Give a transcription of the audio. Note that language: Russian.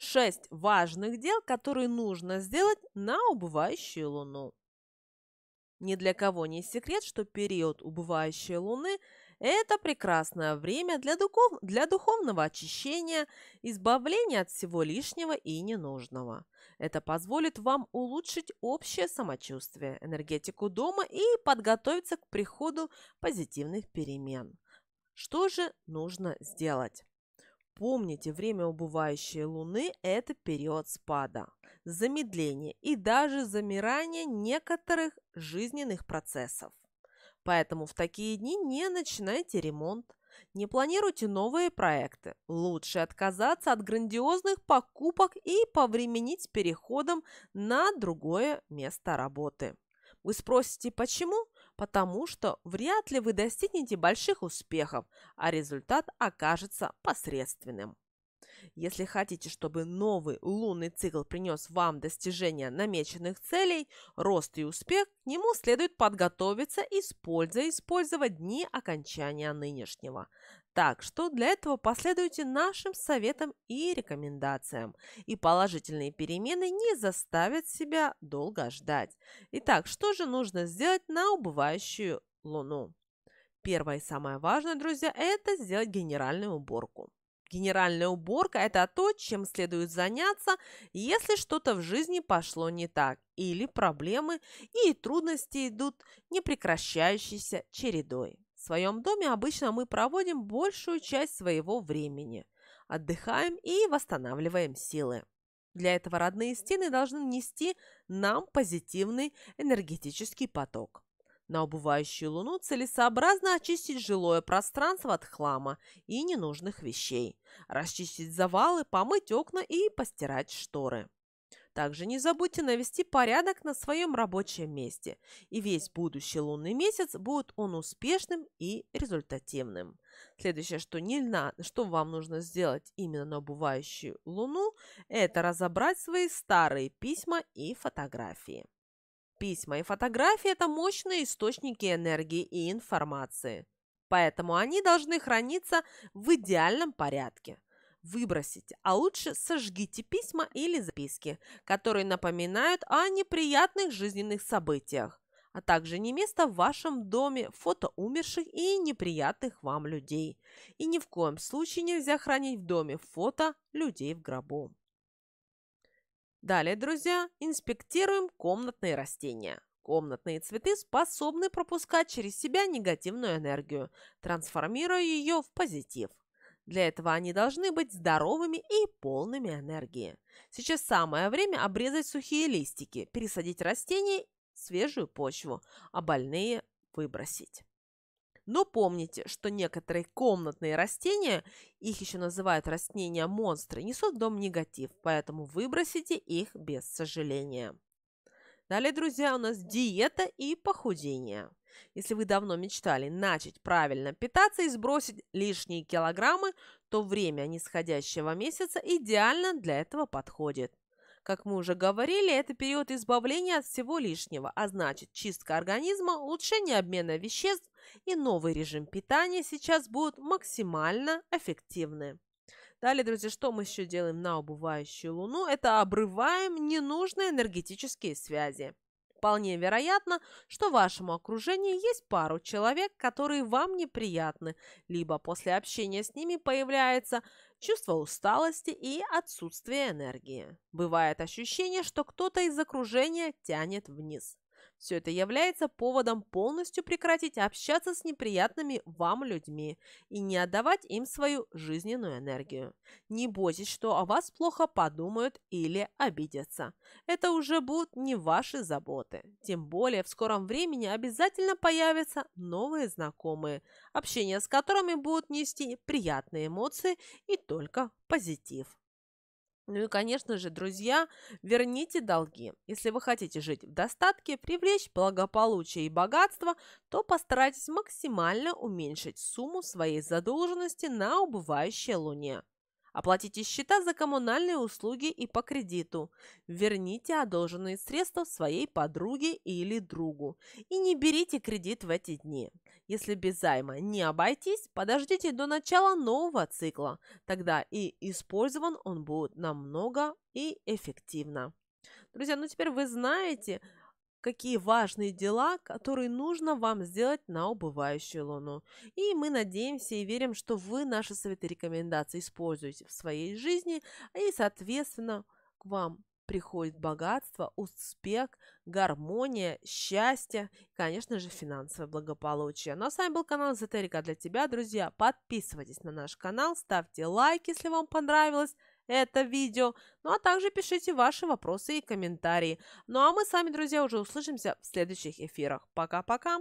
шесть важных дел, которые нужно сделать на убывающую луну. Ни для кого не секрет, что период убывающей луны – это прекрасное время для, духов, для духовного очищения, избавления от всего лишнего и ненужного. Это позволит вам улучшить общее самочувствие, энергетику дома и подготовиться к приходу позитивных перемен. Что же нужно сделать? Помните, время убывающей Луны – это период спада, замедления и даже замирания некоторых жизненных процессов. Поэтому в такие дни не начинайте ремонт, не планируйте новые проекты. Лучше отказаться от грандиозных покупок и повременить переходом на другое место работы. Вы спросите, почему? потому что вряд ли вы достигнете больших успехов, а результат окажется посредственным. Если хотите, чтобы новый лунный цикл принес вам достижение намеченных целей, рост и успех, к нему следует подготовиться, используя использовать дни окончания нынешнего. Так что для этого последуйте нашим советам и рекомендациям, и положительные перемены не заставят себя долго ждать. Итак, что же нужно сделать на убывающую луну? Первое и самое важное, друзья, это сделать генеральную уборку. Генеральная уборка – это то, чем следует заняться, если что-то в жизни пошло не так, или проблемы и трудности идут непрекращающейся чередой. В своем доме обычно мы проводим большую часть своего времени, отдыхаем и восстанавливаем силы. Для этого родные стены должны нести нам позитивный энергетический поток. На убывающую луну целесообразно очистить жилое пространство от хлама и ненужных вещей, расчистить завалы, помыть окна и постирать шторы. Также не забудьте навести порядок на своем рабочем месте, и весь будущий лунный месяц будет он успешным и результативным. Следующее, что, не на, что вам нужно сделать именно на убывающую луну, это разобрать свои старые письма и фотографии. Письма и фотографии – это мощные источники энергии и информации, поэтому они должны храниться в идеальном порядке – выбросите, а лучше сожгите письма или записки, которые напоминают о неприятных жизненных событиях, а также не место в вашем доме фото умерших и неприятных вам людей. И ни в коем случае нельзя хранить в доме фото людей в гробу. Далее, друзья, инспектируем комнатные растения. Комнатные цветы способны пропускать через себя негативную энергию, трансформируя ее в позитив. Для этого они должны быть здоровыми и полными энергии. Сейчас самое время обрезать сухие листики, пересадить растения, в свежую почву, а больные выбросить. Но помните, что некоторые комнатные растения, их еще называют растения-монстры, несут в дом негатив, поэтому выбросите их без сожаления. Далее, друзья, у нас диета и похудение. Если вы давно мечтали начать правильно питаться и сбросить лишние килограммы, то время нисходящего месяца идеально для этого подходит. Как мы уже говорили, это период избавления от всего лишнего, а значит чистка организма, улучшение обмена веществ и новый режим питания сейчас будут максимально эффективны. Далее, друзья, что мы еще делаем на убывающую луну? Это обрываем ненужные энергетические связи. Вполне вероятно, что в вашем окружении есть пару человек, которые вам неприятны, либо после общения с ними появляется чувство усталости и отсутствие энергии. Бывает ощущение, что кто-то из окружения тянет вниз. Все это является поводом полностью прекратить общаться с неприятными вам людьми и не отдавать им свою жизненную энергию. Не бойтесь, что о вас плохо подумают или обидятся. Это уже будут не ваши заботы. Тем более в скором времени обязательно появятся новые знакомые, общение с которыми будут нести приятные эмоции и только позитив. Ну и, конечно же, друзья, верните долги. Если вы хотите жить в достатке, привлечь благополучие и богатство, то постарайтесь максимально уменьшить сумму своей задолженности на убывающей луне. Оплатите счета за коммунальные услуги и по кредиту. Верните одолженные средства своей подруге или другу. И не берите кредит в эти дни. Если без займа не обойтись, подождите до начала нового цикла. Тогда и использован он будет намного и эффективно. Друзья, ну теперь вы знаете, какие важные дела, которые нужно вам сделать на убывающую луну. И мы надеемся и верим, что вы наши советы и рекомендации используете в своей жизни, и, соответственно, к вам приходит богатство, успех, гармония, счастье и, конечно же, финансовое благополучие. Ну а с вами был канал Эзотерика для тебя, друзья. Подписывайтесь на наш канал, ставьте лайк, если вам понравилось это видео. Ну а также пишите ваши вопросы и комментарии. Ну а мы с вами, друзья, уже услышимся в следующих эфирах. Пока-пока!